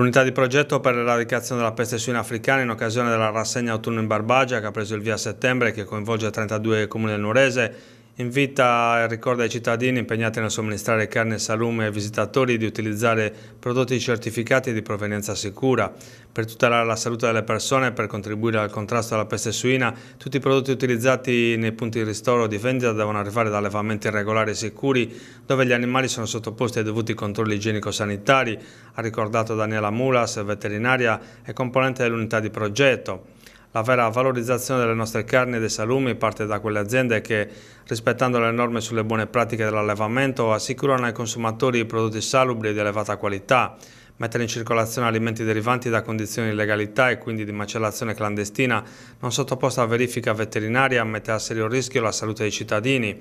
L'unità di progetto per l'eradicazione della peste suina africana in occasione della rassegna autunno in Barbagia che ha preso il via a settembre e che coinvolge 32 comuni del Nurese Invita e ricorda ai cittadini impegnati nel somministrare carne e salume ai visitatori di utilizzare prodotti certificati di provenienza sicura. Per tutelare la salute delle persone e per contribuire al contrasto alla peste suina, tutti i prodotti utilizzati nei punti di ristoro o di vendita devono arrivare da allevamenti regolari e sicuri, dove gli animali sono sottoposti ai dovuti controlli igienico-sanitari, ha ricordato Daniela Mulas, veterinaria e componente dell'unità di progetto. La vera valorizzazione delle nostre carni e dei salumi parte da quelle aziende che, rispettando le norme sulle buone pratiche dell'allevamento, assicurano ai consumatori prodotti salubri e di elevata qualità, Mettere in circolazione alimenti derivanti da condizioni di legalità e quindi di macellazione clandestina non sottoposta a verifica veterinaria mette a serio rischio la salute dei cittadini.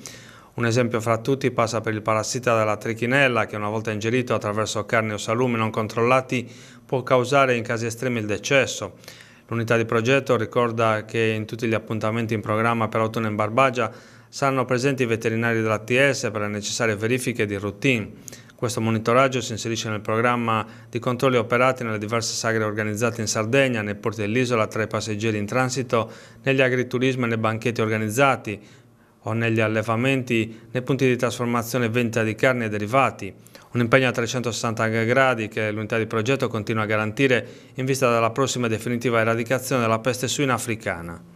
Un esempio fra tutti passa per il parassita della trichinella che una volta ingerito attraverso carne o salumi non controllati può causare in casi estremi il decesso. L'unità di progetto ricorda che in tutti gli appuntamenti in programma per autunno in Barbagia saranno presenti i veterinari dell'ATS per le necessarie verifiche di routine. Questo monitoraggio si inserisce nel programma di controlli operati nelle diverse sagre organizzate in Sardegna, nei porti dell'isola, tra i passeggeri in transito, negli agriturismi e nei banchetti organizzati, o negli allevamenti nei punti di trasformazione e vendita di carne e derivati. Un impegno a 360 gradi che l'unità di progetto continua a garantire in vista della prossima e definitiva eradicazione della peste suina africana.